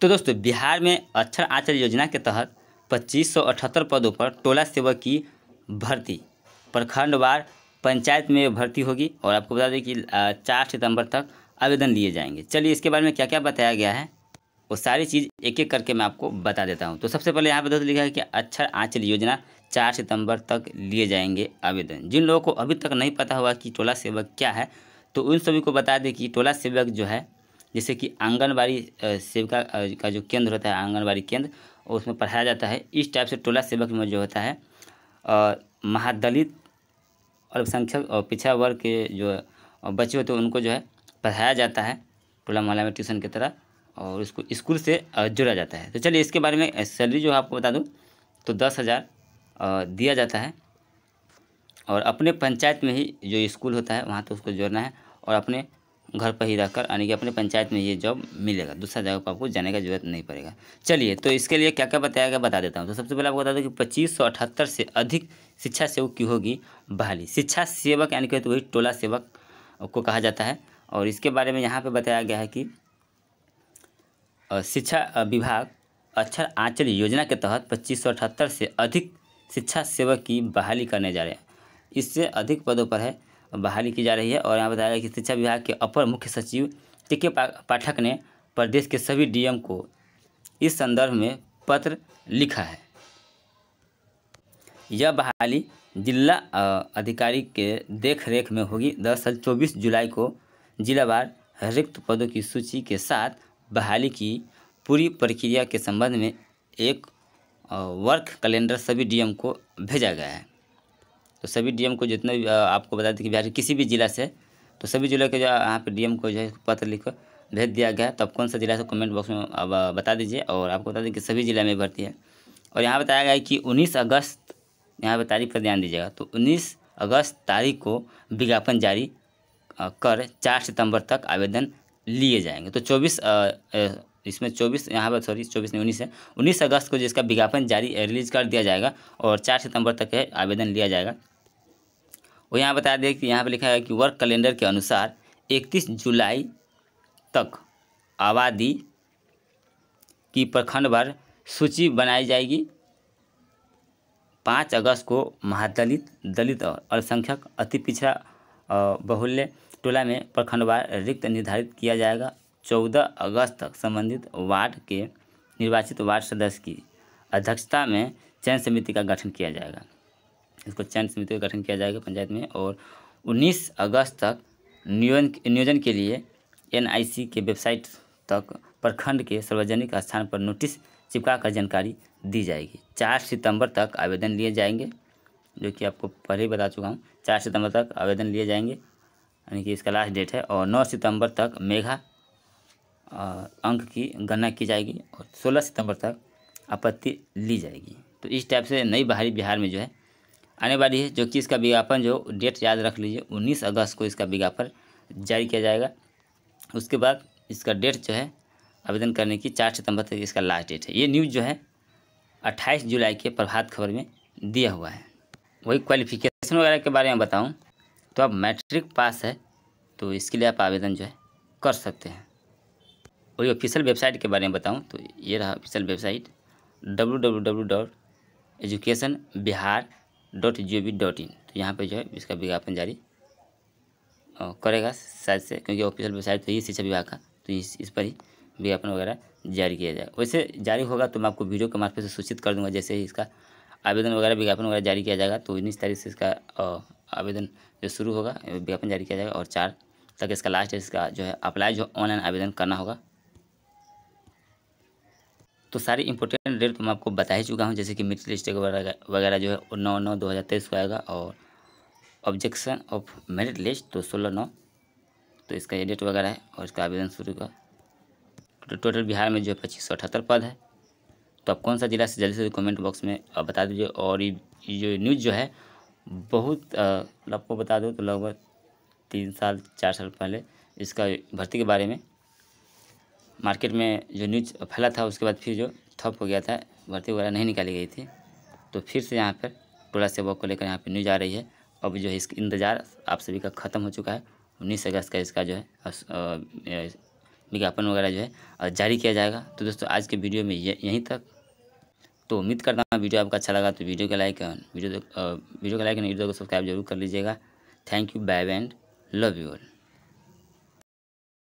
तो दोस्तों बिहार में अक्षर आचार्य योजना के तहत पच्चीस सौ अठहत्तर पदों पर टोला सेवक की भर्ती प्रखंडवार पंचायत में भर्ती होगी और आपको बता दें कि चार सितंबर तक आवेदन लिए जाएंगे चलिए इसके बारे में क्या क्या बताया गया है वो सारी चीज़ एक एक करके मैं आपको बता देता हूँ तो सबसे पहले यहाँ पर दोस्तों लिखा है कि अक्षर आंचल योजना चार सितंबर तक लिए जाएंगे आवेदन जिन लोगों को अभी तक नहीं पता हुआ कि टोला सेवक क्या है तो उन सभी को बता दें कि टोला सेवक जो है जैसे कि आंगनबाड़ी सेविका का जो केंद्र होता है आंगनबाड़ी केंद्र उसमें पढ़ाया जाता है इस टाइप से टोला सेवक में जो होता है महादलित अल्पसंख्यक और पिछड़ा वर्ग के जो बच्चे होते हैं उनको जो है पढ़ाया जाता है टोला मोहल्ला में ट्यूशन की तरह और उसको स्कूल से जोड़ा जाता है तो चलिए इसके बारे में सैलरी जो आपको बता दूँ तो दस हज़ार दिया जाता है और अपने पंचायत में ही जो स्कूल होता है वहाँ तो उसको जोड़ना है और अपने घर पर ही रहकर यानी कि अपने पंचायत में ये जॉब मिलेगा दूसरा जगह पर आपको जाने का जरूरत नहीं पड़ेगा चलिए तो इसके लिए क्या क्या बताया गया बता देता हूँ तो सबसे पहले आपको बता दूँ कि पच्चीस सौ अठहत्तर से अधिक शिक्षा सेवक की होगी बहाली शिक्षा सेवक यानी कि तो वही टोला सेवक को कहा जाता है और इसके बारे में यहाँ पर बताया गया है कि शिक्षा विभाग अक्षर आंचल योजना के तहत पच्चीस सौ अठहत्तर से अधिक शिक्षा सेवक की बहाली करने जा रहे हैं इससे अधिक पदों पर है बहाली की जा रही है और यहाँ बताया गया कि शिक्षा विभाग के अपर मुख्य सचिव टीके पाठक ने प्रदेश के सभी डीएम को इस संदर्भ में पत्र लिखा है यह बहाली जिला अधिकारी के देखरेख में होगी दरअसल 24 जुलाई को जिलावार रिक्त पदों की सूची के साथ बहाली की पूरी प्रक्रिया के संबंध में एक वर्क कैलेंडर सभी डीएम को भेजा गया है तो सभी डीएम को जितने भी आपको बता दें कि बिहार के किसी भी ज़िला से तो सभी जिले के जो यहाँ पर डीएम को जो है पत्र लिख भेज दिया गया तो आप कौन सा ज़िला से कमेंट बॉक्स में अब बता दीजिए और आपको बता दें कि सभी ज़िला में भर्ती है और यहाँ बताया गया है कि उन्नीस अगस्त यहाँ पर तारीख पर ध्यान दीजिएगा तो उन्नीस अगस्त तारीख को विज्ञापन जारी कर चार सितम्बर तक आवेदन लिए जाएंगे तो चौबीस इसमें चौबीस यहाँ पर सॉरी चौबीस नहीं उन्नीस है उन्नीस अगस्त को जिसका विज्ञापन जारी रिलीज कर दिया जाएगा और चार सितंबर तक है आवेदन लिया जाएगा वो यहाँ बता दें कि यहाँ पर लिखा है कि वर्क कैलेंडर के अनुसार इकतीस जुलाई तक आबादी की प्रखंड भर सूची बनाई जाएगी पाँच अगस्त को महादलित दलित और अल्पसंख्यक अति पिछड़ा बहुल्य टोला में प्रखंडवार रिक्त निर्धारित किया जाएगा चौदह अगस्त तक संबंधित वार्ड के निर्वाचित वार्ड सदस्य की अध्यक्षता में चयन समिति का गठन किया जाएगा इसको चयन समिति का गठन किया जाएगा पंचायत में और 19 अगस्त तक नियोजन नियोजन के लिए एनआईसी के वेबसाइट तक प्रखंड के सार्वजनिक स्थान पर नोटिस चिपका कर जानकारी दी जाएगी चार सितंबर तक आवेदन लिए जाएंगे जो कि आपको पहले ही बता चुका हूँ चार सितंबर तक आवेदन लिए जाएंगे यानी कि इसका लास्ट डेट है और नौ सितंबर तक मेघा अंक की गणना की जाएगी और 16 सितंबर तक आपत्ति ली जाएगी तो इस टाइप से नई बाहरी बिहार में जो है आने वाली है जो कि इसका विज्ञापन जो डेट याद रख लीजिए उन्नीस अगस्त को इसका विज्ञापन जारी किया जाएगा उसके बाद इसका डेट जो है आवेदन करने की चार सितंबर तक इसका लास्ट डेट है ये न्यूज़ जो है अट्ठाईस जुलाई के प्रभात खबर में दिया हुआ है वही क्वालिफिकेशन वगैरह के बारे में बताऊँ तो आप मैट्रिक पास है तो इसके लिए आप आवेदन जो है कर सकते हैं और ऑफिशियल वेबसाइट के बारे में बताऊँ तो ये रहा official website W W W dot education Bihar dot G O V dot in तो यहाँ पर जो है इसका विज्ञापन जारी करेगा शायद से क्योंकि ऑफिशियल वेबसाइट तो ये शिक्षा विभाग का तो इस इस पर ही विज्ञापन वगैरह जारी किया जाए वैसे जारी होगा तो मैं आपको वीडियो के मार्फत से सूचित कर दूंगा जैसे ही इसका आवेदन वगैरह विज्ञापन वगैरह जारी किया जाएगा तो उन्नीस तारीख से इसका आवेदन जो शुरू होगा विज्ञापन जारी किया जाएगा और चार तक इसका लास्ट इसका जो है अप्लाई जो ऑनलाइन आवेदन करना होगा तो सारी इंपॉर्टेंट डेट तो मैं आपको बता ही चुका हूँ जैसे कि मिट लिस्ट वगैरह जो है नौ नौ दो हज़ार तेईस को आएगा और ऑब्जेक्शन ऑफ मेरिट लिस्ट तो सोलह नौ तो इसका ये डेट वगैरह है और इसका आवेदन शुरू का तो टोटल बिहार में जो है पच्चीस सौ अठहत्तर पद है तो आप कौन सा ज़िला से जल्दी से कमेंट बॉक्स में बता दीजिए और ये जो न्यूज़ जो है बहुत आपको बता दूँ तो लगभग तीन साल चार साल पहले इसका भर्ती के बारे में मार्केट में जो न्यूज फैला था उसके बाद फिर जो ठप हो गया था भर्ती वगैरह नहीं निकाली गई थी तो फिर से यहाँ पर टोला सेवक को लेकर यहाँ पर न्यूज़ आ रही है अब जो है इसका इंतज़ार आप सभी का ख़त्म हो चुका है उन्नीस अगस्त का इसका जो है विज्ञापन वगैरह जो है जारी किया जाएगा तो दोस्तों आज के वीडियो में ये यहीं तक तो उम्मीद करता हूँ वीडियो आपका अच्छा लगा तो वीडियो का लाइक वीडियो वीडियो का लाइक वीडियो को सब्सक्राइब जरूर कर लीजिएगा thank you bye and love you all